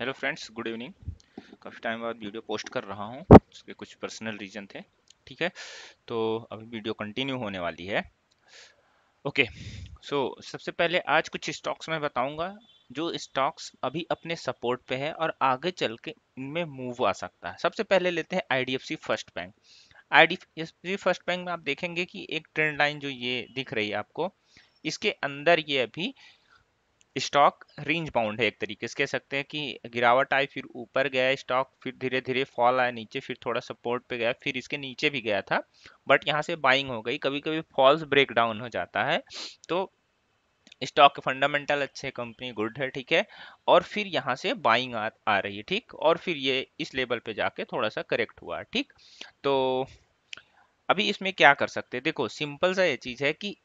hello friends good evening काफ़ी time बाद video post कर रहा हूँ उसके कुछ पर्सनल रीजन थे ठीक है तो अभी वीडियो कंटिन्यू होने वाली है ओके सो सबसे पहले आज कुछ स्टॉक्स मैं बताऊंगा जो स्टॉक्स अभी अपने सपोर्ट पे है और आगे चल के इनमें मूव आ सकता है सबसे पहले लेते हैं I first bank I first bank में आप देखेंगे कि एक ट्रेंड लाइन जो ये दिख रही है आपको इसके अंदर ये अभी स्टॉक रेंज बाउंड है एक तरीके से कह सकते हैं कि गिरावट आई फिर ऊपर गया स्टॉक फिर धीरे धीरे फॉल आया नीचे फिर थोड़ा सपोर्ट पे गया फिर इसके नीचे भी गया था बट यहाँ से बाइंग हो गई कभी कभी फॉल्स ब्रेक डाउन हो जाता है तो स्टॉक के फंडामेंटल अच्छे कंपनी गुड है ठीक है और फिर यहाँ से बाइंग आ, आ रही है ठीक और फिर ये इस लेवल पे जाके थोड़ा सा करेक्ट हुआ ठीक तो अभी इसमें क्या कर सकते हैं देखो सिंपल सा ये चीज़ है कि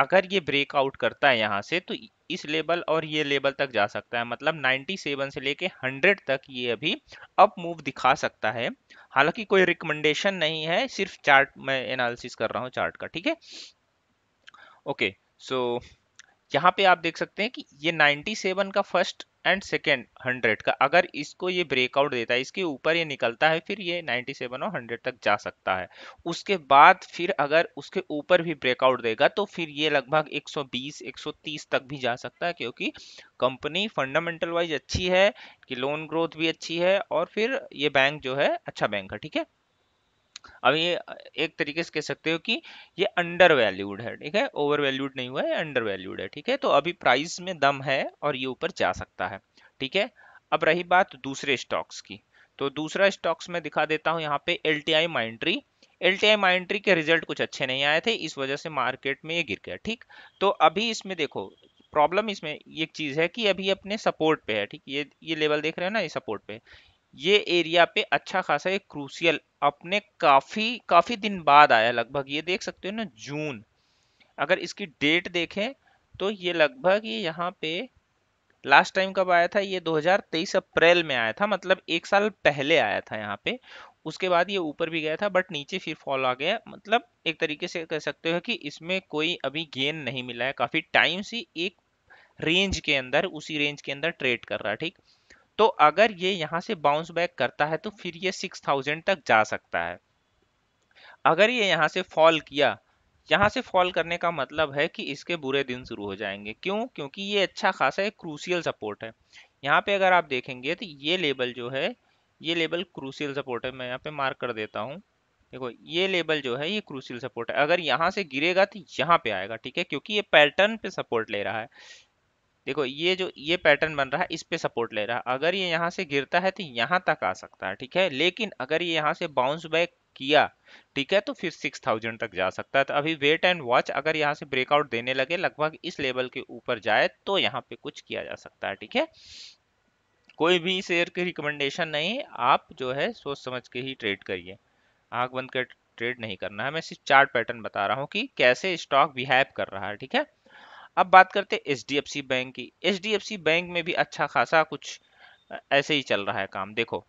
अगर ये ब्रेकआउट करता है यहाँ से तो इस लेवल और ये लेवल तक जा सकता है मतलब 97 से लेके 100 तक ये अभी अप मूव दिखा सकता है हालांकि कोई रिकमेंडेशन नहीं है सिर्फ चार्ट मैं एनालिसिस कर रहा हूँ चार्ट का ठीक है ओके सो यहाँ पे आप देख सकते हैं कि ये 97 का फर्स्ट एंड सेकेंड 100 का अगर इसको ये ब्रेकआउट देता है इसके ऊपर ये निकलता है फिर ये 97 और 100 तक जा सकता है उसके बाद फिर अगर उसके ऊपर भी ब्रेकआउट देगा तो फिर ये लगभग 120 130 तक भी जा सकता है क्योंकि कंपनी फंडामेंटल वाइज अच्छी है कि लोन ग्रोथ भी अच्छी है और फिर ये बैंक जो है अच्छा बैंक है ठीक है अब ये एक तरीके से कह सकते हो कि ये अंडर वैल्यूड है ठीक है ओवर वैल्यूड नहीं हुआ है अंडर वैल्यूड है ठीक है तो अभी प्राइस में दम है और ये ऊपर जा सकता है ठीक है अब रही बात दूसरे स्टॉक्स की तो दूसरा स्टॉक्स में दिखा देता हूँ यहाँ पे L T I Mindtree L T I Mindtree के रिजल्ट कुछ अच्छे नहीं आए थे इस वजह से मार्केट में ये गिर गया ठीक तो अभी इसमें देखो प्रॉब्लम इसमें एक चीज़ है कि अभी अपने सपोर्ट पे है ठीक ये ये लेवल देख रहे हो ना ये सपोर्ट पे ये एरिया पे अच्छा खासा एक क्रूसियल अपने काफी काफी दिन बाद आया लगभग ये देख सकते हो ना जून अगर इसकी डेट देखें तो ये लगभग ये यहाँ पे लास्ट टाइम कब आया था ये 2023 अप्रैल में आया था मतलब एक साल पहले आया था यहाँ पे उसके बाद ये ऊपर भी गया था बट नीचे फिर फॉल आ गया मतलब एक तरीके से कह सकते हो कि इसमें कोई अभी गेन नहीं मिला है काफ़ी टाइम से एक रेंज के अंदर उसी रेंज के अंदर ट्रेड कर रहा है ठीक तो अगर ये यहाँ से बाउंस बैक करता है तो फिर ये सिक्स थाउजेंड तक जा सकता है अगर ये यहाँ से फॉल किया यहाँ से फॉल करने का मतलब है कि इसके बुरे दिन शुरू हो जाएंगे क्यों क्योंकि ये अच्छा खासा एक क्रूसियल सपोर्ट है यहाँ पे अगर आप देखेंगे तो ये लेबल जो है ये लेबल क्रूसियल सपोर्ट है मैं यहाँ पे मार्क कर देता हूँ देखो ये लेबल जो है ये क्रूसियल सपोर्ट है अगर यहाँ से गिरेगा तो यहाँ पे आएगा ठीक है क्योंकि ये पैटर्न पे सपोर्ट ले रहा है देखो ये जो ये पैटर्न बन रहा है इस पे सपोर्ट ले रहा है अगर ये यहाँ से गिरता है तो यहाँ तक आ सकता है ठीक है लेकिन अगर ये यहाँ से बाउंस बैक किया ठीक है तो फिर 6000 थाउजेंड तक जा सकता है तो अभी वेट एंड वॉच अगर यहाँ से ब्रेकआउट देने लगे लगभग इस लेवल के ऊपर जाए तो यहाँ पे कुछ किया जा सकता है ठीक है कोई भी शेयर की रिकमेंडेशन नहीं आप जो है सोच समझ के ही ट्रेड करिए आग बंद कर ट्रेड नहीं करना है मैं सिर्फ चार्ट पैटर्न बता रहा हूँ कि कैसे स्टॉक बिहेव कर रहा है ठीक है अब बात करते एफ एच बैंक की एच बैंक में भी अच्छा खासा कुछ ऐसे ही चल रहा है काम देखो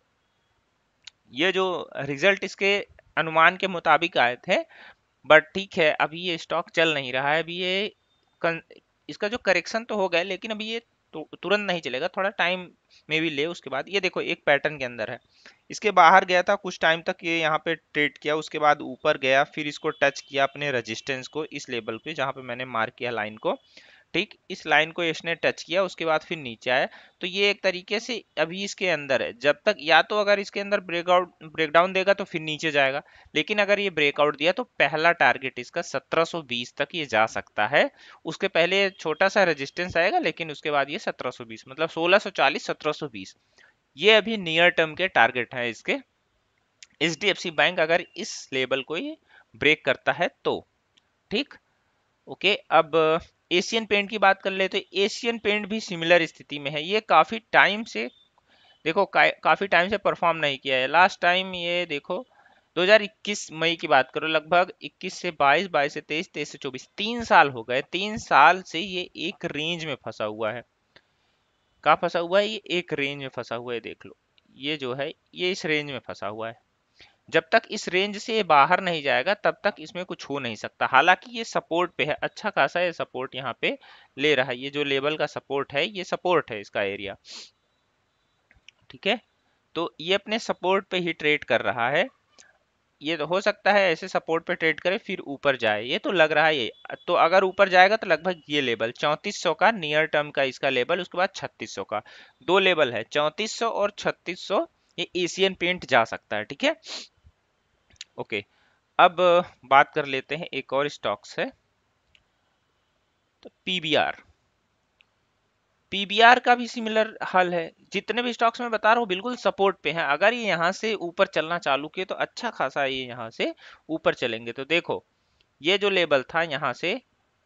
ये जो रिजल्ट इसके अनुमान के मुताबिक आए थे बट ठीक है अभी ये स्टॉक चल नहीं रहा है अभी ये इसका जो करेक्शन तो हो गया लेकिन अभी ये तो तुरंत नहीं चलेगा थोड़ा टाइम में भी ले उसके बाद ये देखो एक पैटर्न के अंदर है इसके बाहर गया था कुछ टाइम तक ये यहाँ पे ट्रेड किया उसके बाद ऊपर गया फिर इसको टच किया अपने रजिस्टेंस को इस लेवल पे जहाँ पे मैंने मार्क किया लाइन को ठीक इस लाइन को इसने टच किया उसके बाद फिर नीचे आया तो ये एक तरीके से अभी इसके अंदर है जब तक या तो अगर इसके अंदर ब्रेकआउट ब्रेकडाउन देगा तो फिर नीचे जाएगा लेकिन अगर ये ब्रेकआउट दिया तो पहला टारगेट इसका 1720 तक ये जा सकता है उसके पहले छोटा सा रजिस्टेंस आएगा लेकिन उसके बाद ये सत्रह मतलब सोलह सौ ये अभी नियर टर्म के टारगेट हैं इसके एच बैंक अगर इस लेवल को ये ब्रेक करता है तो ठीक ओके okay, अब एशियन पेंट की बात कर ले तो एशियन पेंट भी सिमिलर स्थिति में है ये काफ़ी टाइम से देखो काफ़ी टाइम से परफॉर्म नहीं किया है लास्ट टाइम ये देखो 2021 मई की बात करो लगभग 21 से 22, 22 से 23, 23 से 24, तीन साल हो गए तीन साल से ये एक रेंज में फंसा हुआ है कहाँ फंसा हुआ है ये एक रेंज में फंसा हुआ है देख लो ये जो है ये इस रेंज में फंसा हुआ है जब तक इस रेंज से बाहर नहीं जाएगा तब तक इसमें कुछ हो नहीं सकता हालांकि ये सपोर्ट पे है अच्छा खासा ये सपोर्ट यहाँ पे ले रहा है ये जो लेवल का सपोर्ट है ये सपोर्ट है इसका एरिया ठीक है तो ये अपने सपोर्ट पे ही ट्रेड कर रहा है ये तो हो सकता है ऐसे सपोर्ट पे ट्रेड करे फिर ऊपर जाए ये तो लग रहा है ये तो अगर ऊपर जाएगा तो लगभग ये लेवल चौंतीस का नियर टर्म का इसका लेवल उसके बाद छत्तीस का दो लेवल है चौंतीस और छत्तीस ये एशियन पेंट जा सकता है ठीक है ओके अब बात कर लेते हैं एक और स्टॉक्स है तो पीबीआर पीबीआर का भी सिमिलर हल है जितने भी स्टॉक्स में बता रहा हूँ बिल्कुल सपोर्ट पे हैं अगर ये यहाँ से ऊपर चलना चालू किए तो अच्छा खासा ये यहाँ से ऊपर चलेंगे तो देखो ये जो लेबल था यहाँ से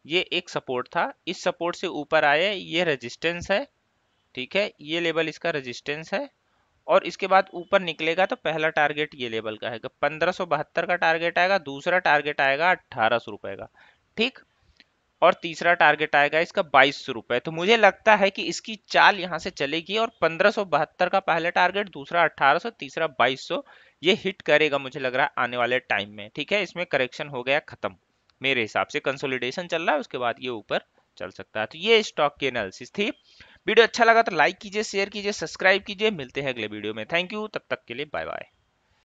ये एक सपोर्ट था इस सपोर्ट से ऊपर आए ये रेजिस्टेंस है ठीक है ये लेवल इसका रेजिस्टेंस है और इसके बाद ऊपर निकलेगा तो पहला टारगेट ये लेवल का है पंद्रह बहत्तर का टारगेट आएगा दूसरा टारगेट आएगा अट्ठारह सौ रुपए का ठीक और तीसरा टारगेट आएगा इसका बाईस सौ रुपए तो मुझे लगता है कि इसकी चाल यहां से चलेगी और पंद्रह बहत्तर का पहला टारगेट दूसरा अट्ठारह सौ तीसरा बाईस सो ये हिट करेगा मुझे लग रहा है आने वाले टाइम में ठीक है इसमें करेक्शन हो गया खत्म मेरे हिसाब से कंसोलिडेशन चल रहा है उसके बाद ये ऊपर चल सकता है तो ये स्टॉक की एनालिसिस थी वीडियो अच्छा लगा तो लाइक कीजिए शेयर कीजिए सब्सक्राइब कीजिए मिलते हैं अगले वीडियो में थैंक यू तब तक के लिए बाय बाय